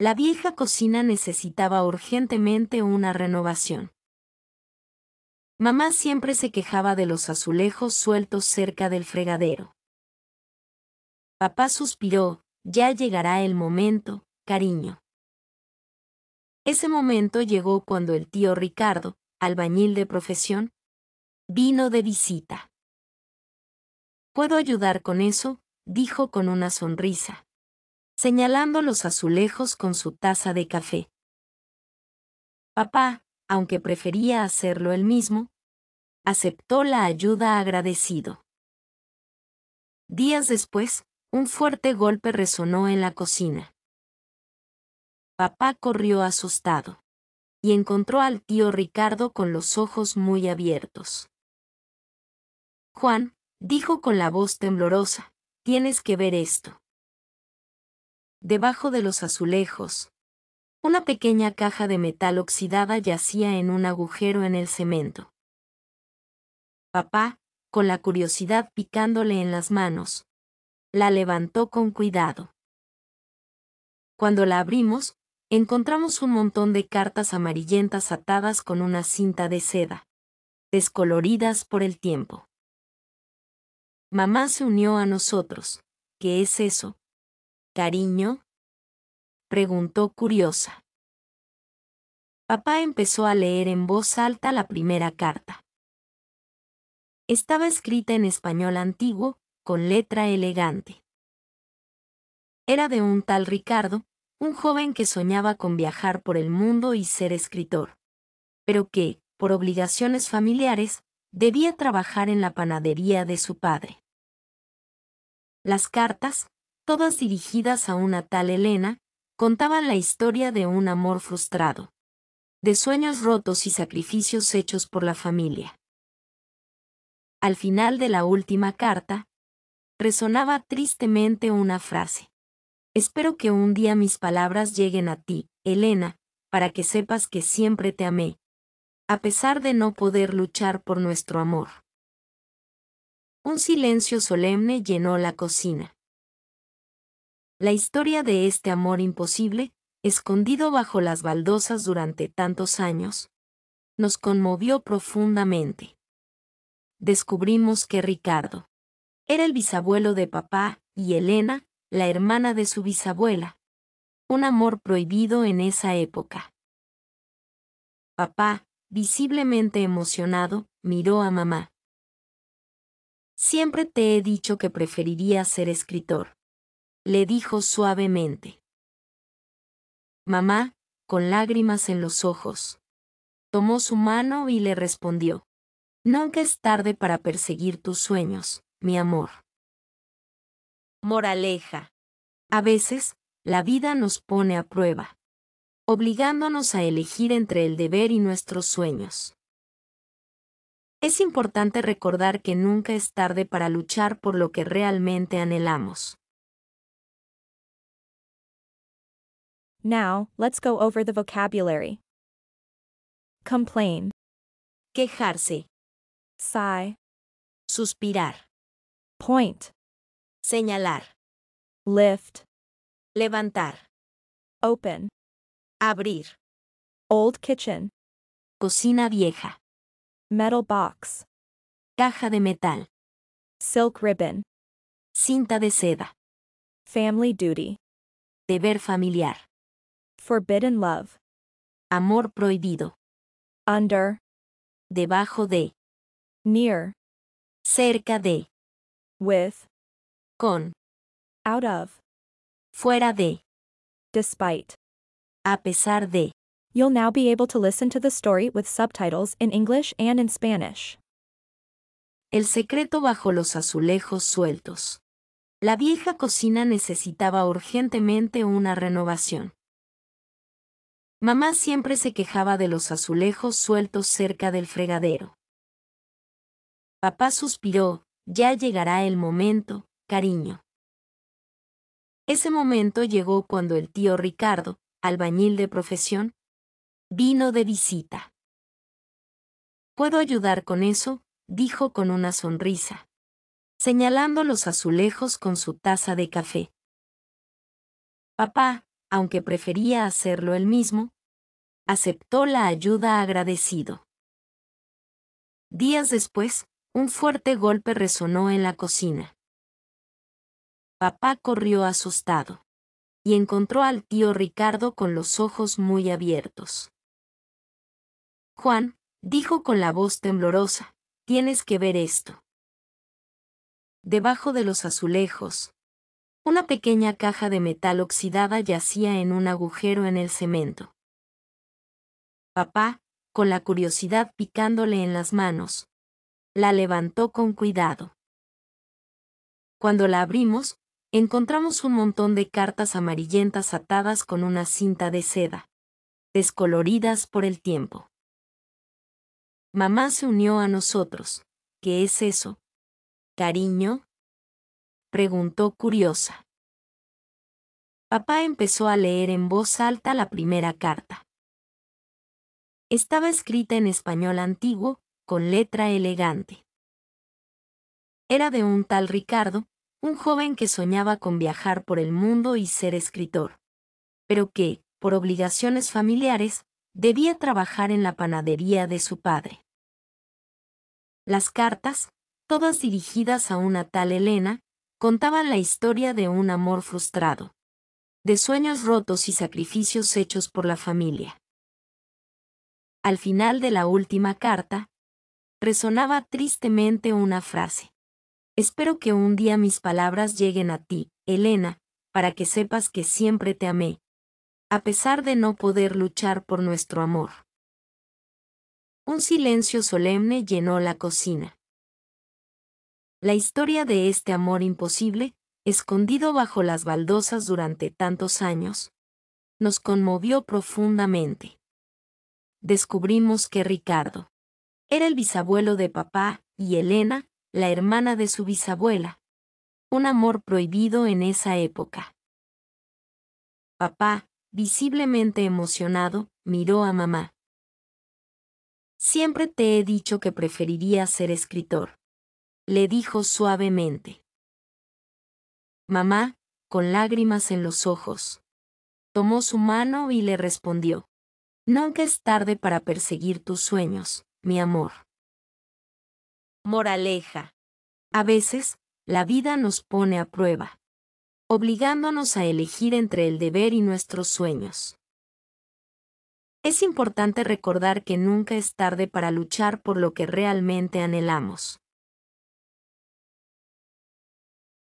La vieja cocina necesitaba urgentemente una renovación. Mamá siempre se quejaba de los azulejos sueltos cerca del fregadero. Papá suspiró, ya llegará el momento, cariño. Ese momento llegó cuando el tío Ricardo, albañil de profesión, vino de visita. ¿Puedo ayudar con eso? dijo con una sonrisa señalando los azulejos con su taza de café. Papá, aunque prefería hacerlo él mismo, aceptó la ayuda agradecido. Días después, un fuerte golpe resonó en la cocina. Papá corrió asustado y encontró al tío Ricardo con los ojos muy abiertos. Juan, dijo con la voz temblorosa, tienes que ver esto debajo de los azulejos. Una pequeña caja de metal oxidada yacía en un agujero en el cemento. Papá, con la curiosidad picándole en las manos, la levantó con cuidado. Cuando la abrimos, encontramos un montón de cartas amarillentas atadas con una cinta de seda, descoloridas por el tiempo. Mamá se unió a nosotros. ¿Qué es eso? ¿Cariño? preguntó curiosa. Papá empezó a leer en voz alta la primera carta. Estaba escrita en español antiguo, con letra elegante. Era de un tal Ricardo, un joven que soñaba con viajar por el mundo y ser escritor, pero que, por obligaciones familiares, debía trabajar en la panadería de su padre. Las cartas, todas dirigidas a una tal Elena, contaban la historia de un amor frustrado, de sueños rotos y sacrificios hechos por la familia. Al final de la última carta, resonaba tristemente una frase. Espero que un día mis palabras lleguen a ti, Elena, para que sepas que siempre te amé, a pesar de no poder luchar por nuestro amor. Un silencio solemne llenó la cocina. La historia de este amor imposible, escondido bajo las baldosas durante tantos años, nos conmovió profundamente. Descubrimos que Ricardo era el bisabuelo de papá y Elena, la hermana de su bisabuela. Un amor prohibido en esa época. Papá, visiblemente emocionado, miró a mamá. Siempre te he dicho que preferiría ser escritor le dijo suavemente. Mamá, con lágrimas en los ojos. Tomó su mano y le respondió. Nunca es tarde para perseguir tus sueños, mi amor. Moraleja. A veces, la vida nos pone a prueba, obligándonos a elegir entre el deber y nuestros sueños. Es importante recordar que nunca es tarde para luchar por lo que realmente anhelamos. Now, let's go over the vocabulary. Complain. Quejarse. Sigh. Suspirar. Point. Señalar. Lift. Levantar. Open. Abrir. Old kitchen. Cocina vieja. Metal box. Caja de metal. Silk ribbon. Cinta de seda. Family duty. Deber familiar. Forbidden love. Amor prohibido. Under. Debajo de. Near. Cerca de. With. Con. Out of. Fuera de. Despite. A pesar de. You'll now be able to listen to the story with subtitles in English and in Spanish. El secreto bajo los azulejos sueltos. La vieja cocina necesitaba urgentemente una renovación. Mamá siempre se quejaba de los azulejos sueltos cerca del fregadero. Papá suspiró, ya llegará el momento, cariño. Ese momento llegó cuando el tío Ricardo, albañil de profesión, vino de visita. ¿Puedo ayudar con eso? dijo con una sonrisa, señalando los azulejos con su taza de café. Papá, aunque prefería hacerlo él mismo, aceptó la ayuda agradecido. Días después, un fuerte golpe resonó en la cocina. Papá corrió asustado y encontró al tío Ricardo con los ojos muy abiertos. Juan, dijo con la voz temblorosa, tienes que ver esto. Debajo de los azulejos, una pequeña caja de metal oxidada yacía en un agujero en el cemento. Papá, con la curiosidad picándole en las manos, la levantó con cuidado. Cuando la abrimos, encontramos un montón de cartas amarillentas atadas con una cinta de seda, descoloridas por el tiempo. Mamá se unió a nosotros. ¿Qué es eso? Cariño, preguntó curiosa. Papá empezó a leer en voz alta la primera carta. Estaba escrita en español antiguo, con letra elegante. Era de un tal Ricardo, un joven que soñaba con viajar por el mundo y ser escritor, pero que, por obligaciones familiares, debía trabajar en la panadería de su padre. Las cartas, todas dirigidas a una tal Elena, contaba la historia de un amor frustrado, de sueños rotos y sacrificios hechos por la familia. Al final de la última carta, resonaba tristemente una frase. Espero que un día mis palabras lleguen a ti, Elena, para que sepas que siempre te amé, a pesar de no poder luchar por nuestro amor. Un silencio solemne llenó la cocina. La historia de este amor imposible, escondido bajo las baldosas durante tantos años, nos conmovió profundamente. Descubrimos que Ricardo era el bisabuelo de papá y Elena, la hermana de su bisabuela. Un amor prohibido en esa época. Papá, visiblemente emocionado, miró a mamá. Siempre te he dicho que preferiría ser escritor le dijo suavemente. Mamá, con lágrimas en los ojos. Tomó su mano y le respondió. Nunca es tarde para perseguir tus sueños, mi amor. Moraleja. A veces, la vida nos pone a prueba, obligándonos a elegir entre el deber y nuestros sueños. Es importante recordar que nunca es tarde para luchar por lo que realmente anhelamos.